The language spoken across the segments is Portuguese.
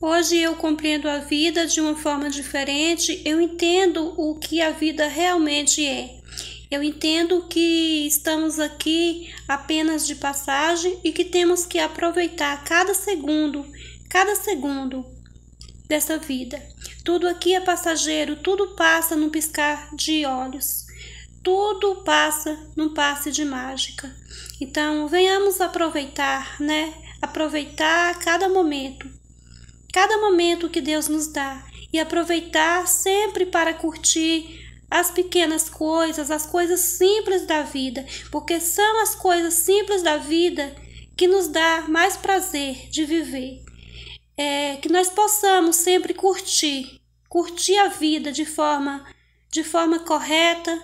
Hoje eu compreendo a vida de uma forma diferente, eu entendo o que a vida realmente é. Eu entendo que estamos aqui apenas de passagem e que temos que aproveitar cada segundo, cada segundo dessa vida. Tudo aqui é passageiro, tudo passa num piscar de olhos. Tudo passa num passe de mágica. Então, venhamos aproveitar, né? Aproveitar cada momento cada momento que Deus nos dá e aproveitar sempre para curtir as pequenas coisas, as coisas simples da vida, porque são as coisas simples da vida que nos dá mais prazer de viver. É, que nós possamos sempre curtir, curtir a vida de forma de forma correta,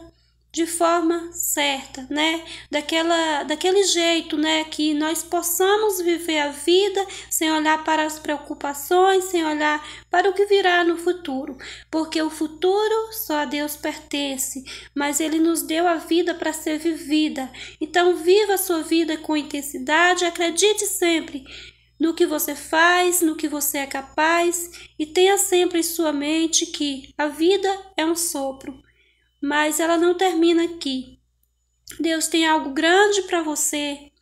de forma certa, né? Daquela, daquele jeito, né? Que nós possamos viver a vida sem olhar para as preocupações, sem olhar para o que virá no futuro, porque o futuro só a Deus pertence, mas Ele nos deu a vida para ser vivida. Então, viva a sua vida com intensidade, acredite sempre no que você faz, no que você é capaz e tenha sempre em sua mente que a vida é um sopro mas ela não termina aqui. Deus tem algo grande para você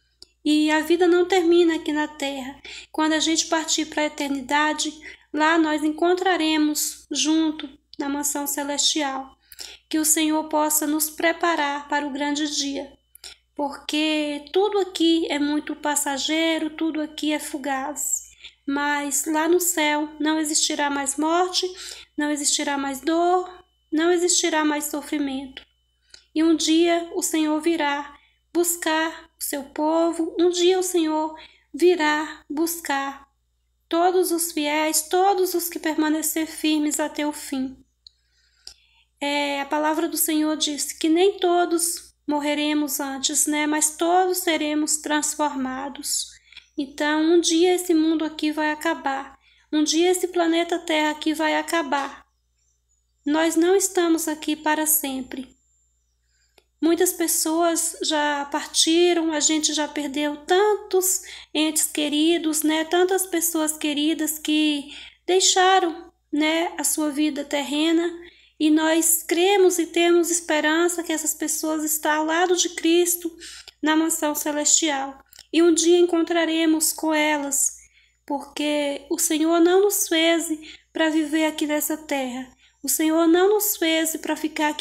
e a vida não termina aqui na terra. Quando a gente partir para a eternidade, lá nós encontraremos junto na mansão celestial. Que o Senhor possa nos preparar para o grande dia, porque tudo aqui é muito passageiro, tudo aqui é fugaz. Mas lá no céu não existirá mais morte, não existirá mais dor, não existirá mais sofrimento. E um dia o Senhor virá buscar o seu povo, um dia o Senhor virá buscar todos os fiéis, todos os que permanecer firmes até o fim. É, a palavra do Senhor diz que nem todos morreremos antes, né? Mas todos seremos transformados. Então, um dia esse mundo aqui vai acabar. Um dia esse planeta Terra aqui vai acabar. Nós não estamos aqui para sempre. Muitas pessoas já partiram, a gente já perdeu tantos entes queridos, né? Tantas pessoas queridas que deixaram, né, a sua vida terrena, e nós cremos e temos esperança que essas pessoas estão ao lado de Cristo na mansão celestial. E um dia encontraremos com elas, porque o Senhor não nos fez para viver aqui nessa terra. O Senhor não nos fez para ficar aqui